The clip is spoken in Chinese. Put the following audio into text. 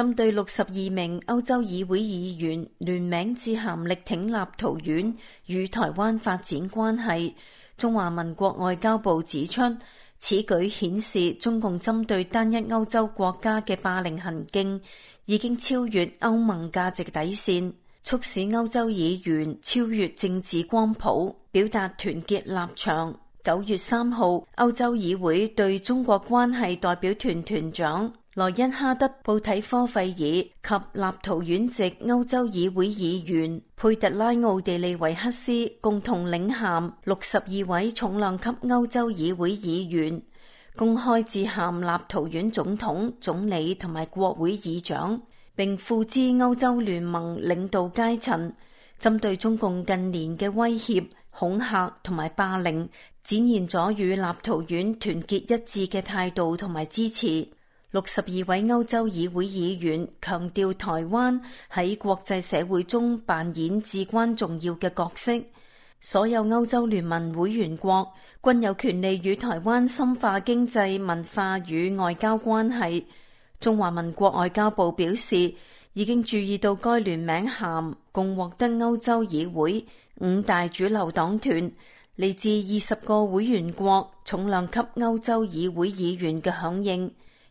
針對六十二名歐洲議會議員聯名致函力挺立圖院與台灣發展關係，中華民國外交部指出，此舉顯示中共針對單一歐洲國家嘅霸凌行徑已經超越歐盟價值底線，促使歐洲議員超越政治光譜，表達團結立場。九月三號，歐洲議會對中國關係代表團團長。莱恩哈德·布体科费尔及立陶宛籍欧洲议会议员佩特拉·奥地利维克斯共同领衔六十二位重量级欧洲议会议员公开致函立陶宛总统、总理同埋国会议长，并付之欧洲联盟领导阶层，针对中共近年嘅威胁、恐吓同埋霸凌，展现咗与立陶宛团结一致嘅态度同埋支持。六十二位欧洲议会议员强调，台湾喺国际社会中扮演至关重要嘅角色。所有欧洲联盟会员国均有权利与台湾深化经济、文化与外交关系。中华民国外交部表示，已经注意到该联名函，共获得欧洲议会五大主流党团嚟自二十个会员国重量级欧洲议会议员嘅响应。